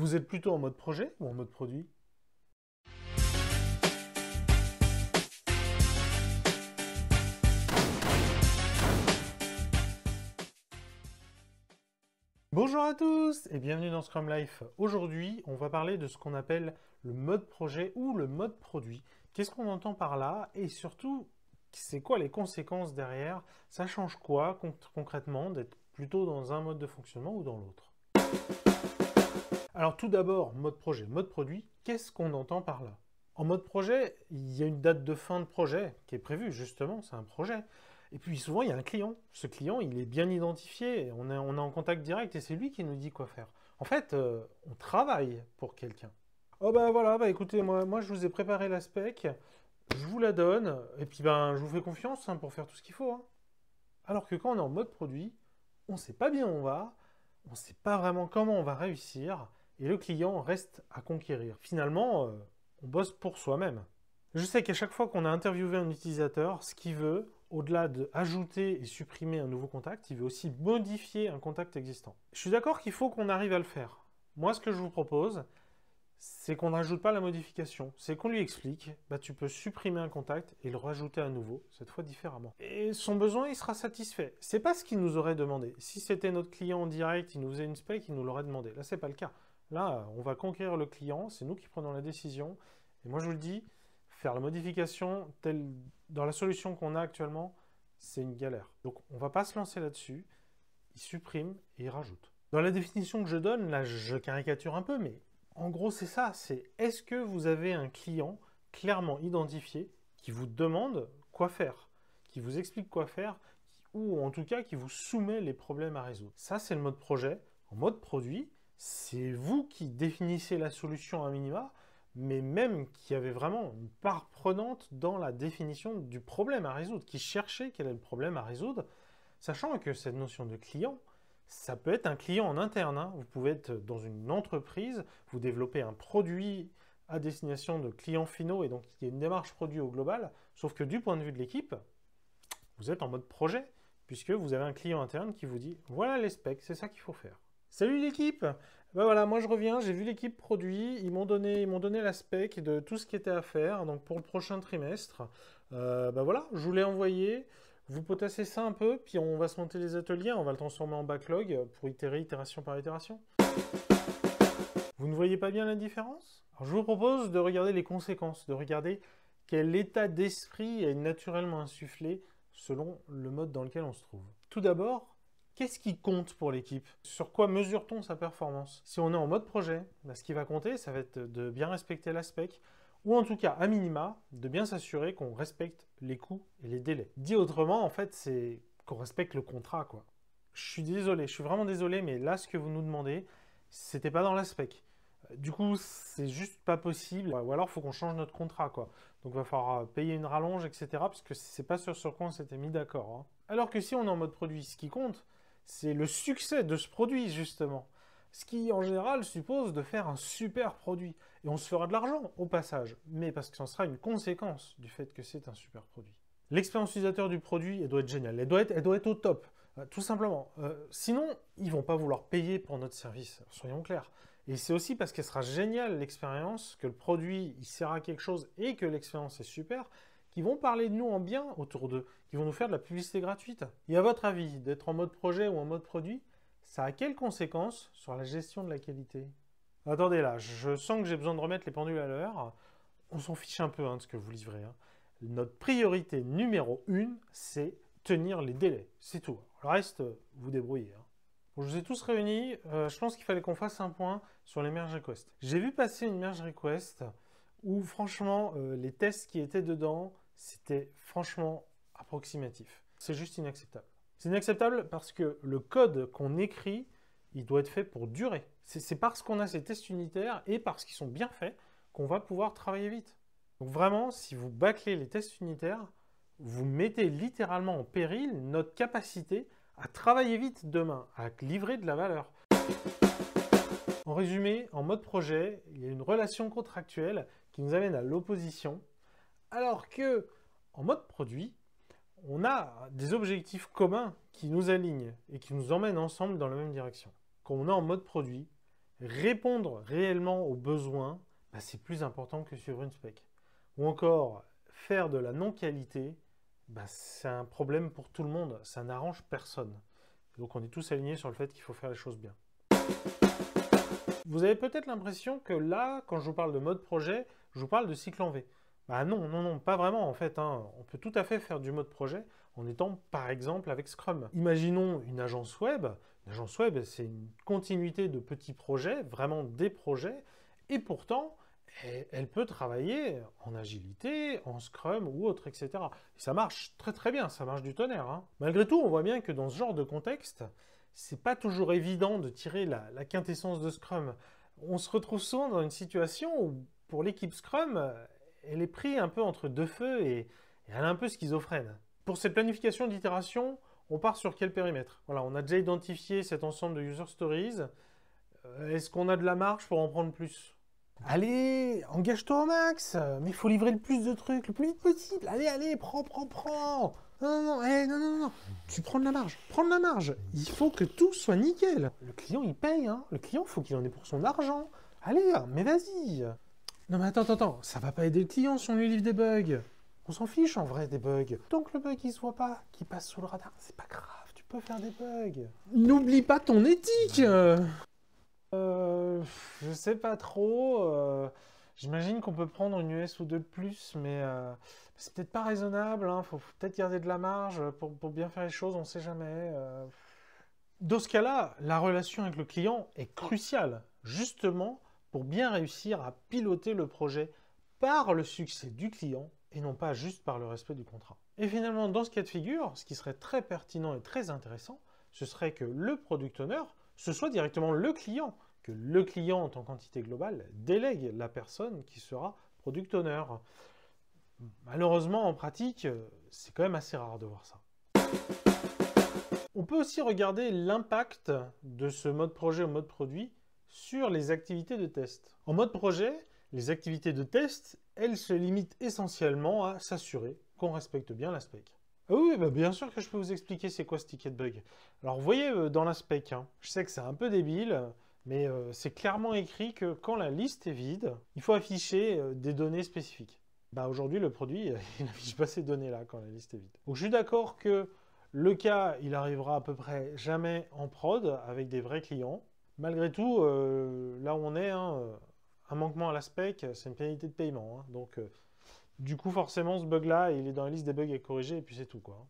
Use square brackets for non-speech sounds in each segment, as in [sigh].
Vous êtes plutôt en mode projet ou en mode produit Bonjour à tous et bienvenue dans Scrum Life. Aujourd'hui, on va parler de ce qu'on appelle le mode projet ou le mode produit. Qu'est-ce qu'on entend par là et surtout, c'est quoi les conséquences derrière Ça change quoi concrètement d'être plutôt dans un mode de fonctionnement ou dans l'autre alors tout d'abord, mode projet, mode produit, qu'est-ce qu'on entend par là En mode projet, il y a une date de fin de projet qui est prévue, justement, c'est un projet. Et puis souvent, il y a un client. Ce client, il est bien identifié, on est, en contact direct et c'est lui qui nous dit quoi faire. En fait, euh, on travaille pour quelqu'un. Oh ben voilà, bah, écoutez, moi, moi je vous ai préparé la spec, je vous la donne, et puis ben je vous fais confiance hein, pour faire tout ce qu'il faut. Hein. Alors que quand on est en mode produit, on ne sait pas bien où on va, on ne sait pas vraiment comment on va réussir, et le client reste à conquérir. Finalement, euh, on bosse pour soi-même. Je sais qu'à chaque fois qu'on a interviewé un utilisateur, ce qu'il veut, au-delà de ajouter et supprimer un nouveau contact, il veut aussi modifier un contact existant. Je suis d'accord qu'il faut qu'on arrive à le faire. Moi, ce que je vous propose, c'est qu'on n'ajoute pas la modification, c'est qu'on lui explique, bah, tu peux supprimer un contact et le rajouter à nouveau, cette fois différemment. Et son besoin, il sera satisfait. C'est pas ce qu'il nous aurait demandé. Si c'était notre client en direct, il nous faisait une spec, il nous l'aurait demandé. Là, c'est pas le cas. Là, on va conquérir le client, c'est nous qui prenons la décision. Et moi, je vous le dis, faire la modification telle, dans la solution qu'on a actuellement, c'est une galère. Donc, on ne va pas se lancer là-dessus. Il supprime et il rajoute. Dans la définition que je donne, là, je caricature un peu, mais en gros, c'est ça. C'est est-ce que vous avez un client clairement identifié qui vous demande quoi faire, qui vous explique quoi faire, ou en tout cas qui vous soumet les problèmes à résoudre. Ça, c'est le mode projet. En mode produit, c'est vous qui définissez la solution à minima, mais même qui avez vraiment une part prenante dans la définition du problème à résoudre, qui cherchez quel est le problème à résoudre, sachant que cette notion de client, ça peut être un client en interne. Hein. Vous pouvez être dans une entreprise, vous développez un produit à destination de clients finaux et donc il y a une démarche produit au global, sauf que du point de vue de l'équipe, vous êtes en mode projet, puisque vous avez un client interne qui vous dit voilà les specs, c'est ça qu'il faut faire. Salut l'équipe ben voilà, moi je reviens, j'ai vu l'équipe produit, ils m'ont donné, ils donné la de tout ce qui était à faire donc pour le prochain trimestre. ben voilà, je vous l'ai envoyé, vous potassez ça un peu, puis on va se monter les ateliers, on va le transformer en backlog pour itérer itération par itération. Vous ne voyez pas bien la différence Alors, Je vous propose de regarder les conséquences, de regarder quel état d'esprit est naturellement insufflé selon le mode dans lequel on se trouve. Tout d'abord, Qu'est-ce qui compte pour l'équipe Sur quoi mesure-t-on sa performance Si on est en mode projet, bah, ce qui va compter, ça va être de bien respecter l'aspect, ou en tout cas, à minima, de bien s'assurer qu'on respecte les coûts et les délais. Dit autrement, en fait, c'est qu'on respecte le contrat, quoi. Je suis désolé, je suis vraiment désolé, mais là, ce que vous nous demandez, c'était pas dans l'aspect. Euh, du coup, c'est juste pas possible, ou alors il faut qu'on change notre contrat, quoi. Donc, va falloir euh, payer une rallonge, etc., parce que c'est pas sur quoi on s'était mis d'accord. Hein. Alors que si on est en mode produit, ce qui compte, c'est le succès de ce produit, justement. Ce qui, en général, suppose de faire un super produit. Et on se fera de l'argent au passage, mais parce que ce sera une conséquence du fait que c'est un super produit. L'expérience utilisateur du produit, elle doit être géniale, elle doit être, au top, euh, tout simplement. Euh, sinon, ils vont pas vouloir payer pour notre service, soyons clairs. Et c'est aussi parce qu'elle sera géniale l'expérience, que le produit il sert à quelque chose et que l'expérience est super, qui vont parler de nous en bien autour d'eux, qui vont nous faire de la publicité gratuite. Et à votre avis, d'être en mode projet ou en mode produit, ça a quelles conséquences sur la gestion de la qualité Attendez là, je sens que j'ai besoin de remettre les pendules à l'heure. On s'en fiche un peu hein, de ce que vous livrez. Hein. Notre priorité numéro une, c'est tenir les délais. C'est tout. Le reste, vous débrouillez. Hein. je vous ai tous réunis. Euh, je pense qu'il fallait qu'on fasse un point sur les merge requests. J'ai vu passer une merge request où franchement, euh, les tests qui étaient dedans, c'était franchement approximatif. C'est juste inacceptable. C'est inacceptable parce que le code qu'on écrit, il doit être fait pour durer. C'est parce qu'on a ces tests unitaires et parce qu'ils sont bien faits qu'on va pouvoir travailler vite. Donc vraiment, si vous bâclez les tests unitaires, vous mettez littéralement en péril notre capacité à travailler vite demain, à livrer de la valeur. En résumé, en mode projet, il y a une relation contractuelle qui nous amène à l'opposition alors que en mode produit, on a des objectifs communs qui nous alignent et qui nous emmènent ensemble dans la même direction. Quand on est en mode produit, répondre réellement aux besoins, bah, c'est plus important que sur une spec. Ou encore, faire de la non-qualité, bah, c'est un problème pour tout le monde, ça n'arrange personne. Donc on est tous alignés sur le fait qu'il faut faire les choses bien. Vous avez peut-être l'impression que là, quand je vous parle de mode projet, je vous parle de cycle en V. Bah non, non, non, pas vraiment en fait. Hein. On peut tout à fait faire du mode projet en étant par exemple avec Scrum. Imaginons une agence web. L'agence web, c'est une continuité de petits projets, vraiment des projets, et pourtant, elle peut travailler en agilité, en Scrum ou autre, etc. Et ça marche très très bien, ça marche du tonnerre. Hein. Malgré tout, on voit bien que dans ce genre de contexte, c'est pas toujours évident de tirer la, la quintessence de Scrum. On se retrouve souvent dans une situation où pour l'équipe Scrum, elle est prise un peu entre deux feux et, elle est un peu schizophrène. Pour cette planification d'itération, on part sur quel périmètre Voilà, on a déjà identifié cet ensemble de user stories. Euh, est-ce qu'on a de la marge pour en prendre plus Allez, engage-toi au max Mais il faut livrer le plus de trucs, le plus vite possible Allez, allez, prends, prends, prends Non, non, eh, non, non, non, non Tu prends de la marge, prends de la marge Il faut que tout soit nickel Le client, il paye, hein Le client, faut qu'il en ait pour son argent Allez, mais vas-y non mais attends, attends, ça va pas aider le client si on lui livre des bugs. On s'en fiche en vrai des bugs. Tant que le bug il se voit pas, qu'il passe sous le radar, c'est pas grave, tu peux faire des bugs. N'oublie pas ton éthique Euh... Je sais pas trop. Euh, j'imagine qu'on peut prendre une US ou deux de plus, euh, mais c'est peut-être pas raisonnable. Hein. Faut, peut-être garder de la marge pour, bien faire les choses, on sait jamais. Euh. Dans ce cas-là, la relation avec le client est cruciale. Justement, pour bien réussir à piloter le projet par le succès du client et non pas juste par le respect du contrat. Et finalement, dans ce cas de figure, ce qui serait très pertinent et très intéressant, ce serait que le product owner, ce soit directement le client, que le client en tant qu'entité globale délègue la personne qui sera product owner. Malheureusement, en pratique, c'est quand même assez rare de voir ça. On peut aussi regarder l'impact de ce mode projet au mode produit sur les activités de test. En mode projet, les activités de test, elles se limitent essentiellement à s'assurer qu'on respecte bien la spec. Ah oui, bah bien sûr que je peux vous expliquer c'est quoi ce ticket de bug. Alors vous voyez euh, dans la spec, hein, je sais que c'est un peu débile, mais euh, c'est clairement écrit que quand la liste est vide, il faut afficher euh, des données spécifiques. Bah aujourd'hui le produit, [laughs] il n'affiche pas ces données-là quand la liste est vide. Donc je suis d'accord que le cas, il arrivera à peu près jamais en prod avec des vrais clients. Malgré tout, euh, là où on est, hein, euh, un manquement à la spec, c'est une pénalité de paiement. Hein. donc, euh, du coup, forcément, ce bug-là, il est dans la liste des bugs à corriger, et puis c'est tout. quoi.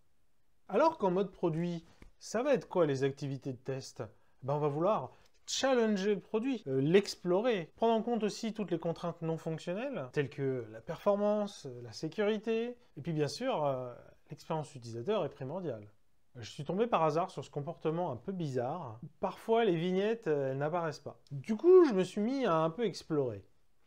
Alors qu'en mode produit, ça va être quoi les activités de test eh ben, On va vouloir challenger le produit, l'explorer, prendre en compte aussi toutes les contraintes non fonctionnelles, telles que la performance, la sécurité, et puis bien sûr, l'expérience utilisateur est primordiale. Je suis tombé par hasard sur ce comportement un peu bizarre. Parfois, les vignettes, euh, elles n'apparaissent pas. Du coup, je me suis mis à un peu explorer.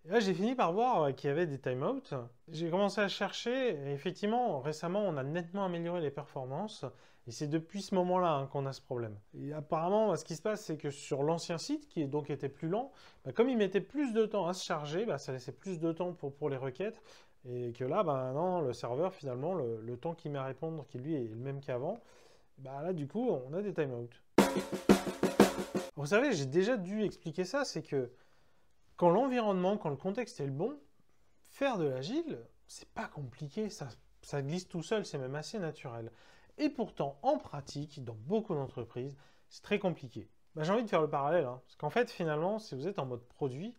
Et là, j'ai fini par voir euh, qu'il y avait des timeouts. J'ai commencé à chercher, effectivement, récemment, on a nettement amélioré les performances, et c'est depuis ce moment-là hein, qu'on a ce problème. Et apparemment, bah, ce qui se passe, c'est que sur l'ancien site, qui donc était plus lent, bah, comme il mettait plus de temps à se charger, bah, ça laissait plus de temps pour, pour les requêtes, et que là, ben non, le serveur, finalement, le, le temps qu'il met à répondre, qui lui est le même qu'avant, bah là, du coup, on a des timeouts. Vous savez, j'ai déjà dû expliquer ça, c'est que quand l'environnement, quand le contexte est le bon, faire de l'agile, c'est pas compliqué, ça, ça glisse tout seul, c'est même assez naturel. Et pourtant, en pratique, dans beaucoup d'entreprises, c'est très compliqué. Bah, j'ai envie de faire le parallèle, hein. parce qu'en fait, finalement, si vous êtes en mode produit,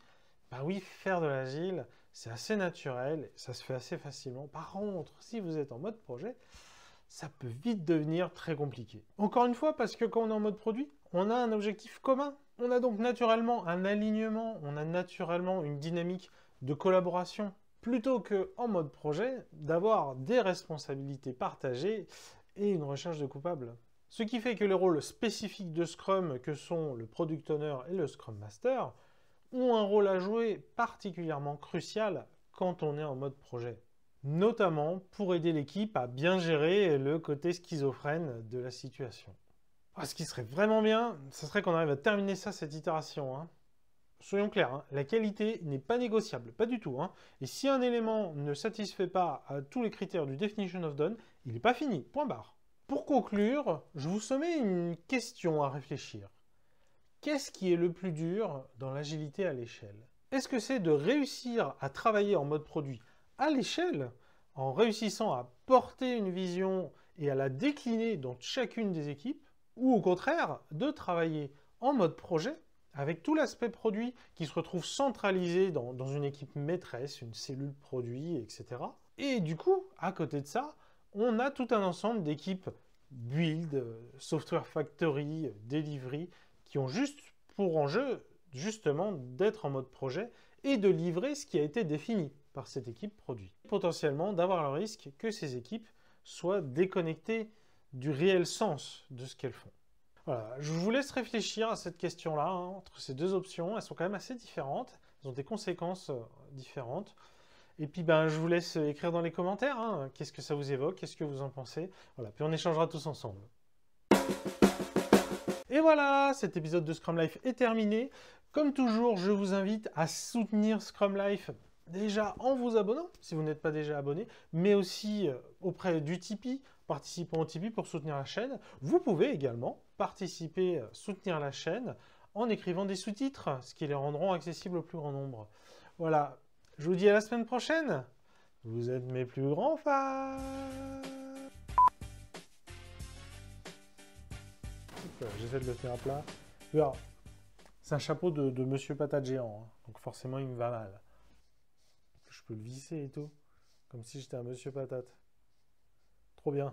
bah oui, faire de l'agile, c'est assez naturel, ça se fait assez facilement. Par contre, si vous êtes en mode projet, ça peut vite devenir très compliqué. Encore une fois, parce que quand on est en mode produit, on a un objectif commun. On a donc naturellement un alignement, on a naturellement une dynamique de collaboration. Plutôt que en mode projet, d'avoir des responsabilités partagées et une recherche de coupables. Ce qui fait que les rôles spécifiques de Scrum, que sont le Product Owner et le Scrum Master, ont un rôle à jouer particulièrement crucial quand on est en mode projet notamment pour aider l'équipe à bien gérer le côté schizophrène de la situation. Ah, ce qui serait vraiment bien, ce serait qu'on arrive à terminer ça, cette itération. Hein. Soyons clairs, hein, la qualité n'est pas négociable, pas du tout. Hein. Et si un élément ne satisfait pas à tous les critères du Definition of Done, il n'est pas fini, point barre. Pour conclure, je vous soumets une question à réfléchir. Qu'est-ce qui est le plus dur dans l'agilité à l'échelle Est-ce que c'est de réussir à travailler en mode produit à l'échelle en réussissant à porter une vision et à la décliner dans chacune des équipes, ou au contraire de travailler en mode projet avec tout l'aspect produit qui se retrouve centralisé dans, une équipe maîtresse, une cellule produit, etc. Et du coup, à côté de ça, on a tout un ensemble d'équipes build, software factory, delivery, qui ont juste pour enjeu justement d'être en mode projet et de livrer ce qui a été défini par cette équipe produit. Potentiellement d'avoir le risque que ces équipes soient déconnectées du réel sens de ce qu'elles font. Voilà, je vous laisse réfléchir à cette question-là, hein, entre ces deux options, elles sont quand même assez différentes, elles ont des conséquences euh, différentes. Et puis ben, je vous laisse écrire dans les commentaires, hein, qu'est-ce que ça vous évoque, qu'est-ce que vous en pensez, voilà, puis on échangera tous ensemble. Et voilà, cet épisode de Scrum Life est terminé. Comme toujours, je vous invite à soutenir Scrum Life déjà en vous abonnant, si vous n'êtes pas déjà abonné, mais aussi euh, auprès du Tipeee, participant au Tipeee pour soutenir la chaîne. Vous pouvez également participer, euh, soutenir la chaîne en écrivant des sous-titres, ce qui les rendront accessibles au plus grand nombre. Voilà, je vous dis à la semaine prochaine. Vous êtes mes plus grands fans. J'essaie de le tenir à plat. C'est un chapeau de, Monsieur Patate Géant, hein. donc forcément il me va mal. Je peux le visser et tout, comme si j'étais un Monsieur Patate. Trop bien.